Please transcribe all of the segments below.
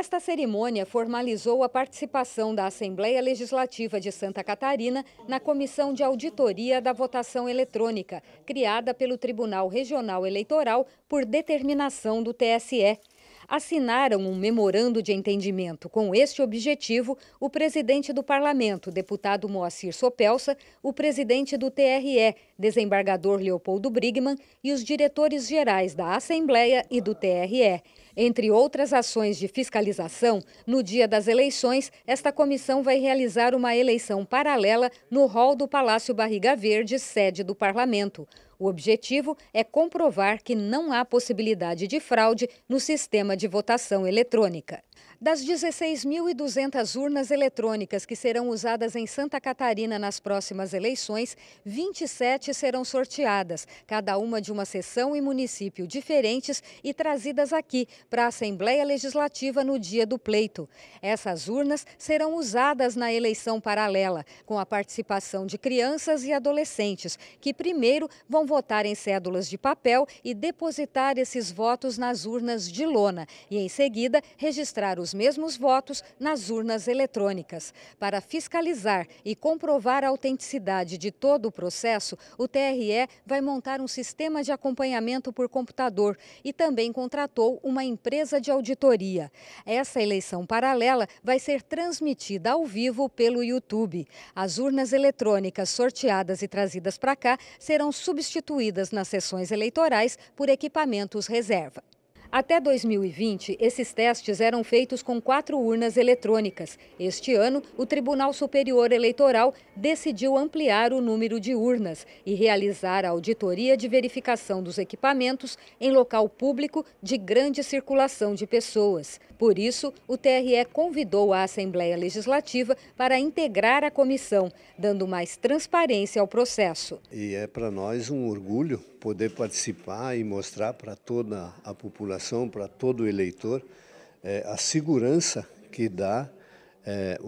Esta cerimônia formalizou a participação da Assembleia Legislativa de Santa Catarina na Comissão de Auditoria da Votação Eletrônica, criada pelo Tribunal Regional Eleitoral por determinação do TSE assinaram um memorando de entendimento com este objetivo o presidente do Parlamento, deputado Moacir Sopelsa, o presidente do TRE, desembargador Leopoldo Brigman e os diretores gerais da Assembleia e do TRE. Entre outras ações de fiscalização, no dia das eleições, esta comissão vai realizar uma eleição paralela no hall do Palácio Barriga Verde, sede do Parlamento. O objetivo é comprovar que não há possibilidade de fraude no sistema de votação eletrônica. Das 16.200 urnas eletrônicas que serão usadas em Santa Catarina nas próximas eleições, 27 serão sorteadas, cada uma de uma seção e município diferentes e trazidas aqui para a Assembleia Legislativa no dia do pleito. Essas urnas serão usadas na eleição paralela, com a participação de crianças e adolescentes, que primeiro vão votar em cédulas de papel e depositar esses votos nas urnas de lona, e em seguida registrar os os mesmos votos nas urnas eletrônicas. Para fiscalizar e comprovar a autenticidade de todo o processo, o TRE vai montar um sistema de acompanhamento por computador e também contratou uma empresa de auditoria. Essa eleição paralela vai ser transmitida ao vivo pelo YouTube. As urnas eletrônicas sorteadas e trazidas para cá serão substituídas nas sessões eleitorais por equipamentos reserva. Até 2020, esses testes eram feitos com quatro urnas eletrônicas. Este ano, o Tribunal Superior Eleitoral decidiu ampliar o número de urnas e realizar a auditoria de verificação dos equipamentos em local público de grande circulação de pessoas. Por isso, o TRE convidou a Assembleia Legislativa para integrar a comissão, dando mais transparência ao processo. E é para nós um orgulho poder participar e mostrar para toda a população, para todo eleitor, é, a segurança que dá é, o,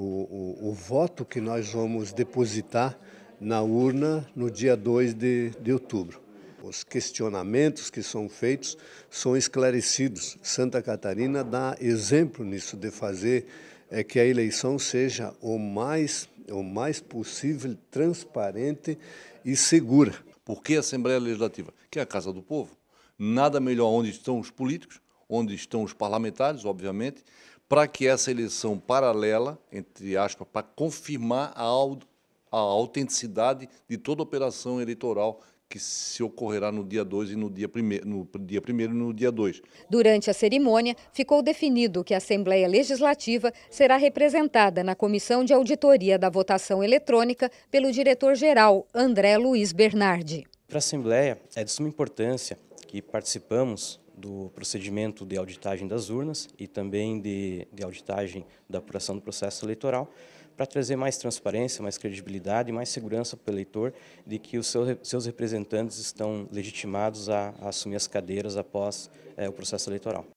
o, o voto que nós vamos depositar na urna no dia 2 de, de outubro. Os questionamentos que são feitos são esclarecidos. Santa Catarina dá exemplo nisso de fazer é que a eleição seja o mais o mais possível transparente e segura. Porque a Assembleia Legislativa, que é a casa do povo, nada melhor onde estão os políticos, onde estão os parlamentares, obviamente, para que essa eleição paralela, entre aspas, para confirmar a, a autenticidade de toda a operação eleitoral que se ocorrerá no dia 2 e no dia 1 no dia primeiro e no dia 2. Durante a cerimônia, ficou definido que a Assembleia Legislativa será representada na Comissão de Auditoria da Votação Eletrônica pelo diretor-geral André Luiz Bernardi. Para a Assembleia, é de suma importância que participamos do procedimento de auditagem das urnas e também de, de auditagem da apuração do processo eleitoral, para trazer mais transparência, mais credibilidade e mais segurança para o eleitor de que os seus, seus representantes estão legitimados a, a assumir as cadeiras após é, o processo eleitoral.